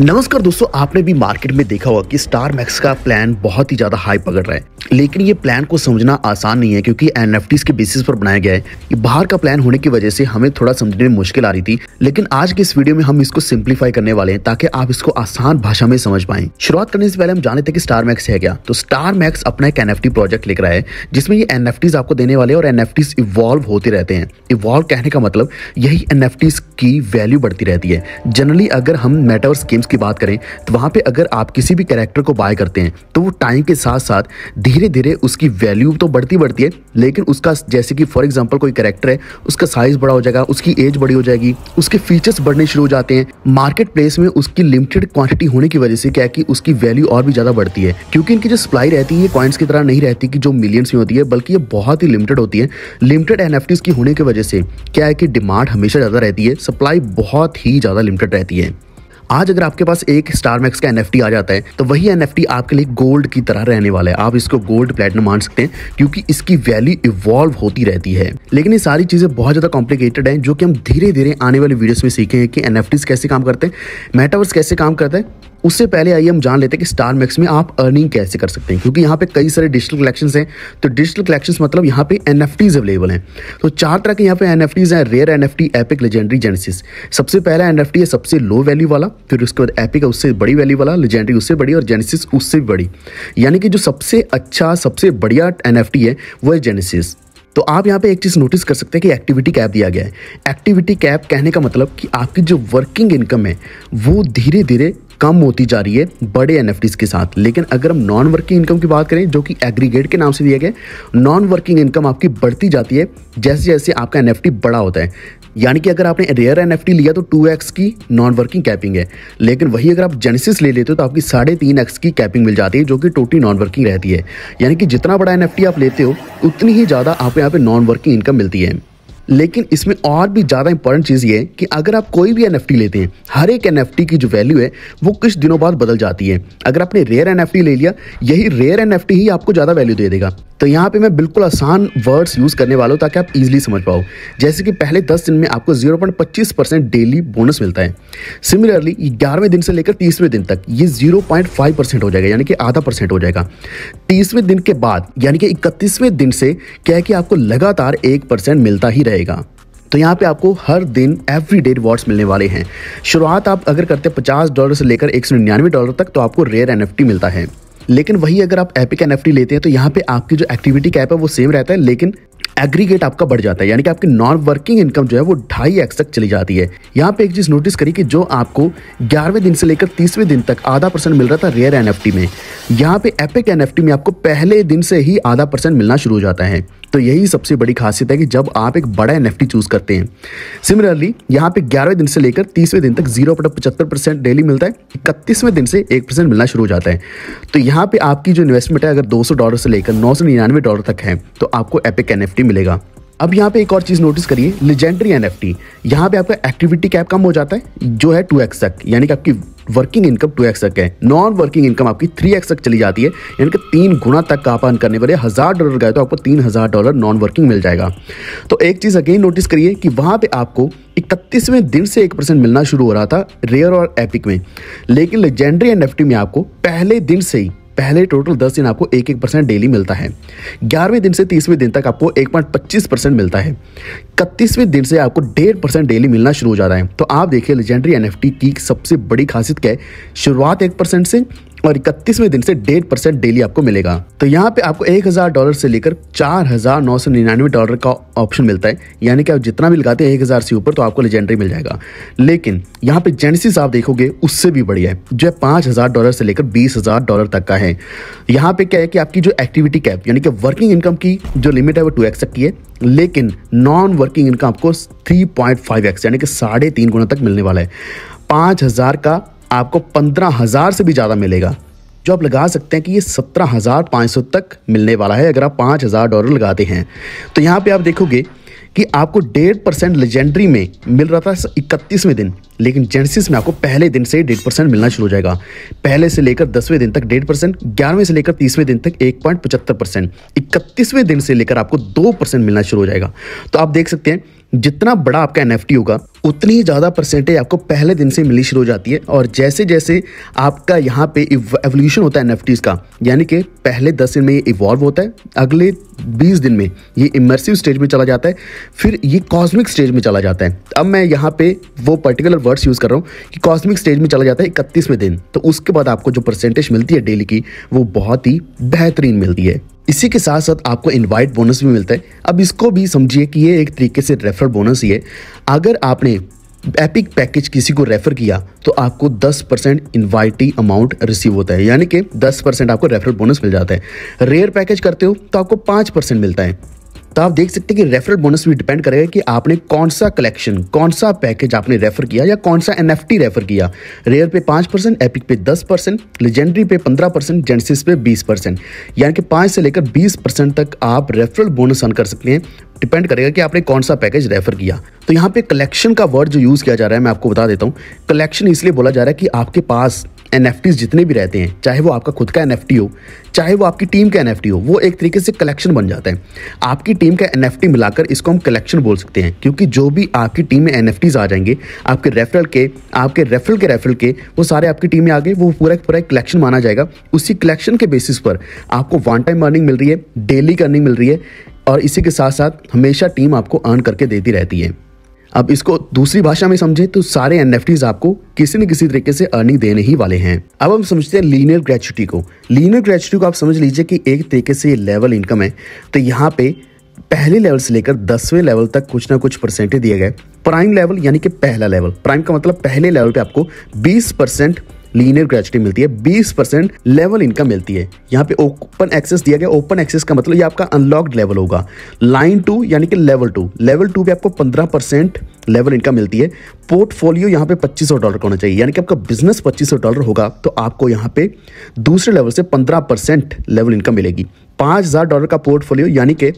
नमस्कार दोस्तों आपने भी मार्केट में देखा होगा कि स्टार मैक्स का प्लान बहुत ही ज़्यादा हाई पकड़ रहा है लेकिन ये प्लान को समझना आसान नहीं है क्योंकि एन के बेसिस पर बनाया गया है बाहर का प्लान होने की वजह से हमें थोड़ा समझने में मुश्किल आ रही थी लेकिन आज के इस वीडियो में हम इसको सिंप्लीफाई करने वाले हैं ताकि आप इसको आसान भाषा में समझ पाए शुरुआत करने से पहले हम जाने थे कि स्टार मैक्स है क्या तो स्टार मैक्स अपना एक एन प्रोजेक्ट लिख रहा है जिसमें ये एन आपको देने वाले और एन इवॉल्व होते रहते हैं इवॉल्व कहने का मतलब यही एन की वैल्यू बढ़ती रहती है जनरली अगर हम मेटावर्स गेम्स गेम्स की बात करें तो वहाँ पे अगर आप किसी भी कैरेक्टर को बाय करते हैं तो वो टाइम के साथ साथ धीरे धीरे उसकी वैल्यू तो बढ़ती बढ़ती है लेकिन उसका जैसे कि फॉर एग्जाम्पल कोई कैरेक्टर है उसका साइज बड़ा हो जाएगा उसकी एज बड़ी हो जाएगी उसके फीचर्स बढ़ने शुरू हो जाते हैं मार्केट प्लेस में उसकी लिमिटेड क्वांटिटी होने की वजह से क्या कि उसकी वैल्यू और भी ज़्यादा बढ़ती है क्योंकि इनकी जो सप्लाई रहती है ये कॉइन्स की तरह नहीं रहती कि जो मिलियंस में होती है बल्कि ये बहुत ही लिमिटेड होती है लिमिटेड एन की होने की वजह से क्या है कि डिमांड हमेशा ज़्यादा रहती है सप्लाई बहुत ही ज़्यादा लिमिटेड रहती है आज अगर आपके पास एक स्टार मैक्स का एन आ जाता है तो वही एन आपके लिए गोल्ड की तरह रहने वाला है आप इसको गोल्ड प्लेटिनम मान सकते हैं क्योंकि इसकी वैल्यू इवॉल्व होती रहती है लेकिन ये सारी चीजें बहुत ज्यादा कॉम्प्लिकेटेड है जो कि हम धीरे धीरे आने वाले वीडियोस में सीखे हैं कि एन कैसे काम करते हैं मेटावर्स कैसे काम करते हैं उससे पहले आइए हम जान लेते हैं कि स्टार मैक्स में आप अर्निंग कैसे कर सकते हैं क्योंकि यहाँ पे कई सारे डिजिटल कलेक्शन हैं तो डिजिटल कलेक्शन मतलब यहाँ पे एन अवेलेबल हैं तो चार तरह के यहाँ पे एन हैं rare and epic legendary genesis सबसे पहला एन है सबसे लो वैल्यू वाला फिर उसके बाद एपिक है उससे बड़ी वैल्यू वाला लेजेंडरी उससे बड़ी और जेनेसिस उससे बड़ी यानी कि जो सबसे अच्छा सबसे बढ़िया एन है वो है जेनेसिस तो आप यहाँ पे एक चीज़ नोटिस कर सकते हैं कि एक्टिविटी कैप दिया गया है एक्टिविटी कैप कहने का मतलब कि आपकी जो वर्किंग इनकम है वो धीरे धीरे कम होती जा रही है बड़े एन के साथ लेकिन अगर हम नॉन वर्किंग इनकम की बात करें जो कि एग्रीगेट के नाम से दिया गया नॉन वर्किंग इनकम आपकी बढ़ती जाती है जैसे जैसे आपका एन बड़ा होता है यानी कि अगर आपने रेयर एन लिया तो टू एक्स की नॉन वर्किंग कैपिंग है लेकिन वही अगर आप जेनेसिस ले लेते हो तो आपकी साढ़े तीन एक्स की कैपिंग मिल जाती है जो कि टोटली नॉन वर्किंग रहती है यानी कि जितना बड़ा एन आप लेते हो उतनी ही ज़्यादा आपको यहाँ पे नॉन वर्किंग इनकम मिलती है लेकिन इसमें और भी ज़्यादा इंपॉर्टेंट चीज़ ये है कि अगर आप कोई भी एन लेते हैं हर एक एन की जो वैल्यू है वो कुछ दिनों बाद बदल जाती है अगर आपने रेयर एन ले लिया यही रेयर एन ही आपको ज़्यादा वैल्यू दे देगा तो यहाँ पे मैं बिल्कुल आसान वर्ड्स यूज़ करने वाला हूँ ताकि आप इजीली समझ पाओ जैसे कि पहले 10 दिन में आपको 0.25 परसेंट डेली बोनस मिलता है सिमिलरली ग्यारहवें दिन से लेकर तीसवें दिन तक ये 0.5 परसेंट हो जाएगा यानी कि आधा परसेंट हो जाएगा तीसवें दिन के बाद यानी कि इकतीसवें दिन से क्या है कि आपको लगातार एक परसेंट मिलता ही रहेगा तो यहाँ पे आपको हर दिन एवरी डे रिवॉर्ड्स मिलने वाले हैं शुरुआत आप अगर करते हैं पचास डॉलर से लेकर एक सौ निन्यानवे डॉलर तक तो आपको रेयर एनएफटी मिलता है लेकिन वही अगर आप एपिक एन लेते हैं तो यहाँ पे आपकी जो एक्टिविटी कैप है वो सेम रहता है लेकिन एग्रीगेट आपका बढ़ जाता है यानी कि आपकी नॉन वर्किंग इनकम जो है वो ढाई एक्स तक चली जाती है यहाँ पे एक चीज़ नोटिस करी कि जो आपको ग्यारहवें दिन से लेकर तीसवें दिन तक आधा परसेंट मिल रहा था रेयर एन में यहाँ पे एपिक एन में आपको पहले दिन से ही आधा परसेंट मिलना शुरू हो जाता है तो यही सबसे बड़ी खासियत है कि जब आप एक बड़ा एन चूज करते हैं सिमिलरली यहाँ पे ग्यारहवें दिन से लेकर तीसवें दिन तक जीरो पॉइंट पचहत्तर परसेंट डेली मिलता है इकतीसवें दिन से एक परसेंट मिलना शुरू हो जाता है तो यहाँ पे आपकी जो इन्वेस्टमेंट है अगर दो डॉलर से लेकर नौ डॉलर तक है तो आपको एपिक एन मिलेगा अब यहाँ पे एक और चीज़ नोटिस करिए लेजेंडरी एन एफ टी यहाँ पे आपका एक्टिविटी कैप कम हो जाता है जो है टू एक्स तक यानी कि आपकी वर्किंग इनकम टू एक्स तक है नॉन वर्किंग इनकम आपकी थ्री एक्स तक चली जाती है यानी कि तीन गुना तक का आप करने वाले हज़ार डॉलर गए तो आपको तीन हज़ार डॉलर नॉन वर्किंग मिल जाएगा तो एक चीज़ अगेन नोटिस करिए कि वहाँ पर आपको इकतीसवें दिन से एक परसेंट मिलना शुरू हो रहा था रेयर और एपिक में लेकिन लेजेंडरी एन एफ टी में आपको पहले दिन से ही पहले टोटल दस दिन आपको एक एक परसेंट डेली मिलता है ग्यारहवें दिन से तीसवें दिन तक आपको एक पॉइंट पच्चीस परसेंट मिलता है इकतीसवें दिन से आपको डेढ़ परसेंट डेली मिलना शुरू हो जा रहा है तो आप देखिए लेजेंडरी एन की सबसे बड़ी खासियत क्या है शुरुआत एक परसेंट से और इकतीसवें दिन से डेढ़ परसेंट डेली आपको मिलेगा तो यहाँ पे आपको एक हजार डॉलर से लेकर चार हजार नौ सौ निन्यानवे डॉलर का ऑप्शन मिलता है यानी कि आप जितना भी लगाते हैं एक हजार से ऊपर तो आपको लेजेंडरी मिल जाएगा लेकिन यहाँ पे जेनेसिस आप देखोगे उससे भी बढ़िया है जो है पांच हजार डॉलर से लेकर बीस हजार डॉलर तक का है यहाँ पे क्या है कि आपकी जो एक्टिविटी कैप यानी कि वर्किंग इनकम की जो लिमिट है वो टू एक्सेप्ट की है लेकिन नॉन वर्किंग इनकम आपको थ्री पॉइंट फाइव एक्स यानी कि साढ़े तीन गुना तक मिलने वाला है पाँच हज़ार का आपको पंद्रह हज़ार से भी ज़्यादा मिलेगा जो आप लगा सकते हैं कि ये सत्रह हज़ार पाँच सौ तक मिलने वाला है अगर आप पाँच हज़ार डॉलर लगाते हैं तो यहाँ पे आप देखोगे कि आपको डेढ़ परसेंट लेजेंडरी में मिल रहा था इकतीसवें दिन लेकिन जेंसिस में आपको पहले दिन से डेढ़ परसेंट मिलना शुरू हो जाएगा पहले से लेकर दसवें दिन तक डेढ़ परसेंट ग्यारहवें से लेकर तीसवें दिन तक एक पॉइंट पचहत्तर परसेंट इकतीसवें दिन से लेकर आपको दो परसेंट मिलना शुरू हो जाएगा तो आप देख सकते हैं जितना बड़ा आपका एन होगा उतनी ही ज़्यादा परसेंटेज आपको पहले दिन से मिलनी शुरू हो जाती है और जैसे जैसे आपका यहाँ पे एवोल्यूशन होता है एन का यानी कि पहले दस दिन में ये इवॉल्व होता है अगले बीस दिन में ये इमर्सिव स्टेज में चला जाता है फिर ये कॉस्मिक स्टेज में चला जाता है अब मैं यहाँ पे वो पर्टिकुलर वर्ड्स यूज़ कर रहा हूँ कि कॉस्मिक स्टेज में चला जाता है इकतीसवें दिन तो उसके बाद आपको जो परसेंटेज मिलती है डेली की वो बहुत ही बेहतरीन मिलती है इसी के साथ साथ आपको इनवाइट बोनस भी मिलता है अब इसको भी समझिए कि ये एक तरीके से रेफर बोनस ही है अगर आपने एपिक पैकेज किसी को रेफर किया तो आपको 10 परसेंट इन्वाइटी अमाउंट रिसीव होता है यानी कि 10 परसेंट आपको रेफरल बोनस मिल जाता है रेयर पैकेज करते हो तो आपको 5 परसेंट मिलता है तो आप देख सकते हैं कि रेफरल बोनस भी डिपेंड करेगा कि आपने कौन सा कलेक्शन कौन सा पैकेज आपने रेफर किया या कौन सा एन रेफर किया रेयर पे पाँच परसेंट एपिक पे दस परसेंट लेजेंडरी पे पंद्रह परसेंट जेंसिस पे बीस परसेंट यानी कि पाँच से लेकर बीस परसेंट तक आप रेफरल बोनस अन कर सकते हैं डिपेंड करेगा कि आपने कौन सा पैकेज रेफर किया तो यहाँ पे कलेक्शन का वर्ड जो यूज़ किया जा रहा है मैं आपको बता देता हूँ कलेक्शन इसलिए बोला जा रहा है कि आपके पास एन जितने भी रहते हैं चाहे वो आपका खुद का एन हो चाहे वो आपकी टीम का एन हो वो एक तरीके से कलेक्शन बन जाता है आपकी टीम का एन मिलाकर इसको हम कलेक्शन बोल सकते हैं क्योंकि जो भी आपकी टीम में एन आ जाएंगे आपके रेफरल के आपके रेफरल के रेफरल के वो सारे आपकी टीम में आ गए वो पूरा पूरा एक कलेक्शन माना जाएगा उसी कलेक्शन के बेसिस पर आपको वन टाइम अर्निंग मिल रही है डेली अर्निंग मिल रही है और इसी के साथ साथ हमेशा टीम आपको अर्न करके देती रहती है अब इसको दूसरी भाषा में समझे तो सारे एन आपको किसी न किसी तरीके से अर्निंग देने ही वाले हैं अब हम समझते हैं लीनियर ग्रेचुटी को लीनियर ग्रेचुटी को आप समझ लीजिए कि एक तरीके से ये लेवल इनकम है तो यहाँ पे पहले लेवल से लेकर दसवें लेवल तक कुछ ना कुछ परसेंटेज दिए गए प्राइम लेवल यानी कि पहला लेवल प्राइम का मतलब पहले लेवल पे आपको 20 परसेंट लीनियर ग्रेचुटी मिलती है बीस परसेंट लेवल इनकम मिलती है यहाँ पे ओपन एक्सेस दिया गया ओपन एक्सेस का मतलब ये आपका अनलॉक्ड लेवल होगा लाइन टू यानी कि लेवल टू लेवल टू पे आपको पंद्रह परसेंट लेवल इनकम मिलती है पोर्टफोलियो यहाँ पे पच्चीस सौ डॉलर का होना चाहिए यानी कि आपका बिजनेस पच्चीस सौ डॉलर होगा तो आपको यहाँ पे दूसरे लेवल से पंद्रह परसेंट लेवल इनकम मिलेगी पाँच हज़ार डॉलर का पोर्टफोलियो यानी कि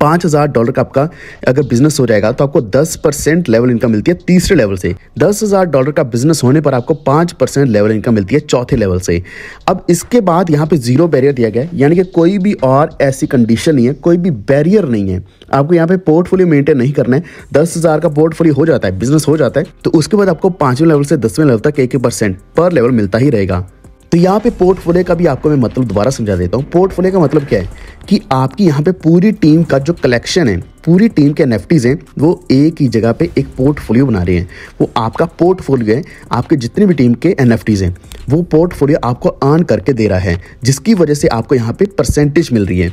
पाँच हज़ार डॉलर का आपका अगर बिजनेस हो जाएगा तो आपको दस परसेंट लेवल इनकम मिलती है तीसरे लेवल से दस हज़ार डॉलर का बिजनेस होने पर आपको पाँच परसेंट लेवल इनकम मिलती है चौथे लेवल से अब इसके बाद यहाँ पे जीरो बैरियर दिया गया यानी कि कोई भी और ऐसी कंडीशन नहीं है कोई भी बैरियर नहीं है आपको यहाँ पे पोर्टफोलियो मेंटेन नहीं करना है दस हज़ार का पोर्टफोलियो हो जाता है बिजनेस हो जाता है तो उसके बाद आपको पाँचवें लेवल से दसवें लेवल तक एक परसेंट पर लेवल मिलता ही रहेगा तो यहाँ पे पोर्टफोलियो का भी आपको मैं मतलब दोबारा समझा देता हूँ पोर्टफोलियो का मतलब क्या है कि आपकी यहाँ पे पूरी टीम का जो कलेक्शन है पूरी टीम के एनएफटीज़ हैं वो एक ही जगह पे एक पोर्टफोलियो बना रहे हैं वो आपका पोर्टफोलियो है आपके जितनी भी टीम के एनएफटीज़ हैं वो पोर्टफोलियो आपको अर्न करके दे रहा है जिसकी वजह से आपको यहाँ पे परसेंटेज मिल रही है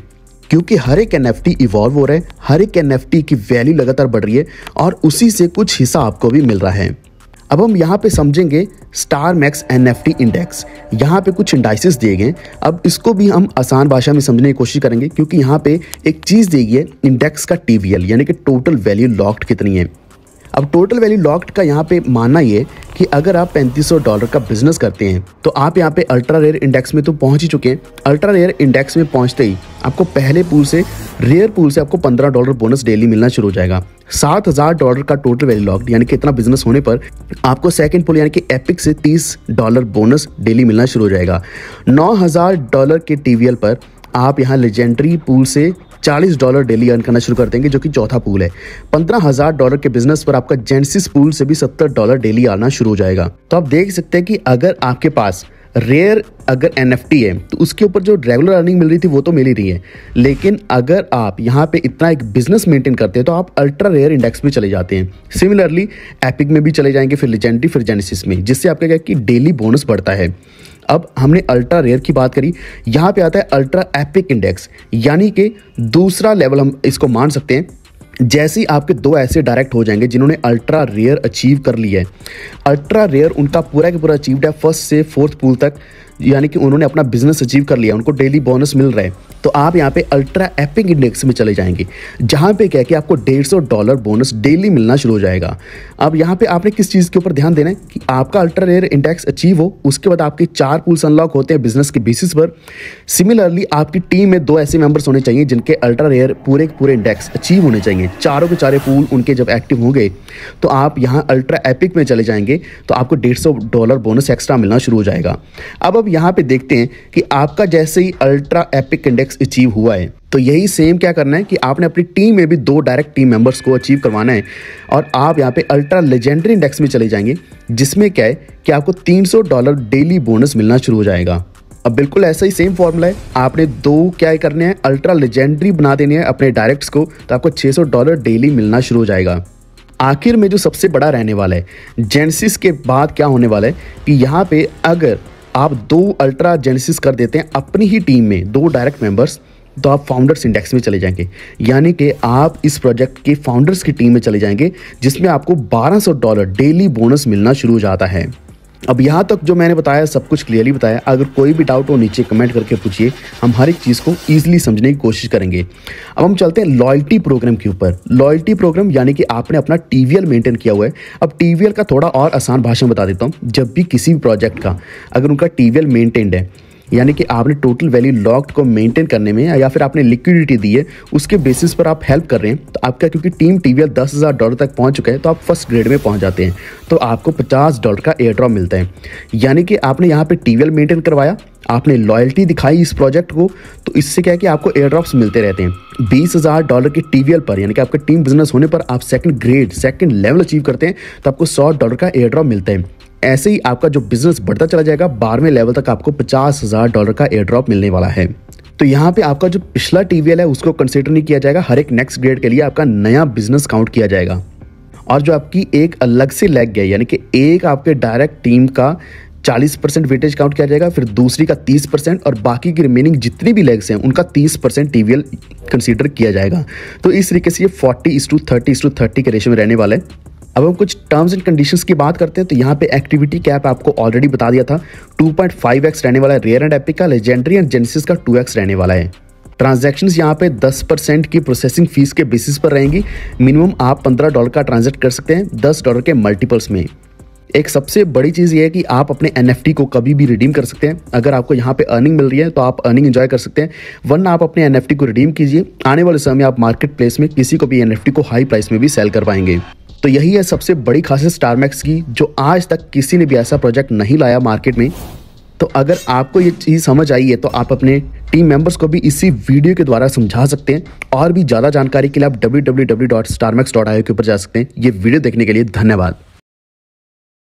क्योंकि हर एक एन इवॉल्व हो रहा है हर एक एन की वैल्यू लगातार बढ़ रही है और उसी से कुछ हिस्सा आपको भी मिल रहा है अब हम यहाँ पे समझेंगे star max N F T index यहाँ पे कुछ इंडाइसिस दिए गए अब इसको भी हम आसान भाषा में समझने की कोशिश करेंगे क्योंकि यहाँ पे एक चीज़ दी गई है इंडेक्स का टी वी एल यानी कि टोटल वैल्यू लॉक्ड कितनी है अब टोटल वैल्यू लॉक्ड का यहाँ पे मानना ये कि अगर आप 3500 डॉलर का बिजनेस करते हैं तो आप यहाँ पे अल्ट्रा रेयर इंडेक्स में तो पहुँच ही चुके हैं अल्ट्रा रेयर इंडेक्स में पहुँचते ही आपको पहले पूल से रेयर पूल से आपको 15 डॉलर बोनस डेली मिलना शुरू हो जाएगा सात हजार डॉलर का टोटल वैल्यू लॉक्ड यानी कि इतना बिजनेस होने पर आपको सेकंड पुल यानी कि एपिक से तीस डॉलर बोनस डेली मिलना शुरू हो जाएगा नौ हजार डॉलर के टीवीएल पर आप यहाँ लेजेंडरी पूल से 40 डॉलर डेली अर्न करना शुरू कर देंगे जो कि चौथा पूल है पंद्रह हजार डॉलर के बिजनेस पर आपका जेंसिस पूल से भी 70 डॉलर डेली आना शुरू हो जाएगा तो आप देख सकते हैं कि अगर आपके पास रेयर अगर एन है तो उसके ऊपर जो रेगुलर अर्निंग मिल रही थी वो तो मिल ही रही है लेकिन अगर आप यहाँ पे इतना एक बिजनेस मेंटेन करते हैं तो आप अल्ट्रा रेयर इंडेक्स में चले जाते हैं सिमिलरली एपिक में भी चले जाएंगे फिर लेजेंडरी फिर जेनेसिस में जिससे आपका क्या कि डेली बोनस बढ़ता है अब हमने अल्ट्रा रेयर की बात करी यहाँ पे आता है अल्ट्रा एपिक इंडेक्स यानी कि दूसरा लेवल हम इसको मान सकते हैं जैसे ही आपके दो ऐसे डायरेक्ट हो जाएंगे जिन्होंने अल्ट्रा रेयर अचीव कर लिया है अल्ट्रा रेयर उनका पूरा के पूरा अचीव्ड है फर्स्ट से फोर्थ पूल तक यानी कि उन्होंने अपना बिजनेस अचीव कर लिया उनको डेली बोनस मिल रहा है तो आप यहाँ पे अल्ट्रा एपिक इंडेक्स में चले जाएंगे जहाँ पे क्या कि आपको डेढ़ सौ डॉलर बोनस डेली मिलना शुरू हो जाएगा अब यहाँ पे आपने किस चीज़ के ऊपर ध्यान देना है कि आपका अल्ट्रा रेयर इंडेक्स अचीव हो उसके बाद आपके चार पुल्स अनलॉक होते हैं बिजनेस के बेसिस पर सिमिलरली आपकी टीम में दो ऐसे मेंबर्स होने चाहिए जिनके अल्ट्रा रेयर पूरे पूरे इंडेक्स अचीव होने चाहिए चारों के चारे पूल उनके जब एक्टिव होंगे तो आप यहाँ अल्ट्रा एपिक में चले जाएंगे तो आपको डेढ़ डॉलर बोनस एक्स्ट्रा मिलना शुरू हो जाएगा अब अब अब यहाँ पे देखते हैं कि आपका जैसे ही अल्ट्रा एपिक इंडेक्स अचीव हुआ है तो यही सेम क्या करना है कि आपने अपनी टीम में भी दो डायरेक्ट टीम मेंबर्स को अचीव करवाना है और आप यहाँ पे अल्ट्रा लेजेंडरी इंडेक्स में चले जाएंगे जिसमें क्या है कि आपको 300 डॉलर डेली बोनस मिलना शुरू हो जाएगा अब बिल्कुल ऐसा ही सेम फॉर्मूला है आपने दो क्या करने हैं अल्ट्रा लेजेंडरी बना देने हैं अपने डायरेक्ट्स को तो आपको छः डॉलर डेली मिलना शुरू हो जाएगा आखिर में जो सबसे बड़ा रहने वाला है जेंसिस के बाद क्या होने वाला है कि यहाँ पे अगर आप दो अल्ट्रा जेनेसिस कर देते हैं अपनी ही टीम में दो डायरेक्ट मेंबर्स तो आप फाउंडर्स इंडेक्स में चले जाएंगे यानी कि आप इस प्रोजेक्ट के फाउंडर्स की टीम में चले जाएंगे जिसमें आपको 1200 डॉलर डेली बोनस मिलना शुरू हो जाता है अब यहाँ तक जो मैंने बताया सब कुछ क्लियरली बताया अगर कोई भी डाउट हो नीचे कमेंट करके पूछिए हम हर एक चीज़ को ईजिली समझने की कोशिश करेंगे अब हम चलते हैं लॉयल्टी प्रोग्राम के ऊपर लॉयल्टी प्रोग्राम यानी कि आपने अपना टी मेंटेन किया हुआ है अब टी का थोड़ा और आसान भाषा में बता देता हूँ जब भी किसी भी प्रोजेक्ट का अगर उनका टी वी मेंटेन्ड है यानी कि आपने टोटल वैल्यू लॉक्ड को मेंटेन करने में या फिर आपने लिक्विडिटी दी है उसके बेसिस पर आप हेल्प कर रहे हैं तो आपका क्योंकि टीम टी दस हज़ार डॉलर तक पहुंच चुका है तो आप फर्स्ट ग्रेड में पहुंच जाते हैं तो आपको पचास डॉलर का एयर ड्रॉप मिलता है यानी कि आपने यहाँ पर टी मेंटेन करवाया आपने लॉयल्टी दिखाई इस प्रोजेक्ट को तो इससे क्या है कि आपको एयर ड्रॉप्स मिलते रहते हैं बीस हज़ार डॉलर के टी पर यानी कि आपका टीम बिजनेस होने पर आप second grade second level achieve करते हैं तो आपको सौ डॉलर का एयर ड्रॉप मिलता है ऐसे ही आपका जो बिजनेस बढ़ता चला जाएगा बारहवें लेवल तक आपको पचास हज़ार डॉलर का एयर ड्रॉप मिलने वाला है तो यहाँ पे आपका जो पिछला टीवीएल है उसको कंसिडर नहीं किया जाएगा हर एक नेक्स्ट ग्रेड के लिए आपका नया बिजनेस काउंट किया जाएगा और जो आपकी एक अलग से लैग गया यानी कि एक आपके डायरेक्ट टीम का 40 परसेंट वेटेज काउंट किया जाएगा फिर दूसरी का 30 परसेंट और बाकी की रिमेनिंग जितनी भी लेग्स हैं उनका 30 परसेंट टी कंसिडर किया जाएगा तो इस तरीके से ये 40 is two thirty is two thirty के रेशो में रहने वाले हैं अब हम कुछ टर्म्स एंड कंडीशंस की बात करते हैं तो यहाँ पे एक्टिविटी कैप आपको ऑलरेडी बता दिया था 2.5x रहने वाला है रेयर एंड एपिक का लेजेंडरी एंड जेनेसिस का 2x रहने वाला है ट्रांजेक्शन यहाँ पे 10 परसेंट की प्रोसेसिंग फीस के बेसिस पर रहेंगी मिनिमम आप 15 डॉलर का ट्रांजेक्ट कर सकते हैं 10 डॉलर के मल्टीपल्स में एक सबसे बड़ी चीज़ ये है कि आप अपने एन को कभी भी रिडीम कर सकते हैं अगर आपको यहाँ पे अर्निंग मिल रही है तो आप अर्निंग एंजॉय कर सकते हैं वरना आप अपने एन को रिडीम कीजिए आने वाले समय आप मार्केट प्लेस में किसी को भी एन को हाई प्राइस में भी सेल कर पाएंगे तो यही है सबसे बड़ी खासियत स्टारमैक्स की जो आज तक किसी ने भी ऐसा प्रोजेक्ट नहीं लाया मार्केट में तो अगर आपको ये चीज़ समझ आई है तो आप अपने टीम मेंबर्स को भी इसी वीडियो के द्वारा समझा सकते हैं और भी ज़्यादा जानकारी के लिए आप डब्ल्यू के ऊपर जा सकते हैं ये वीडियो देखने के लिए धन्यवाद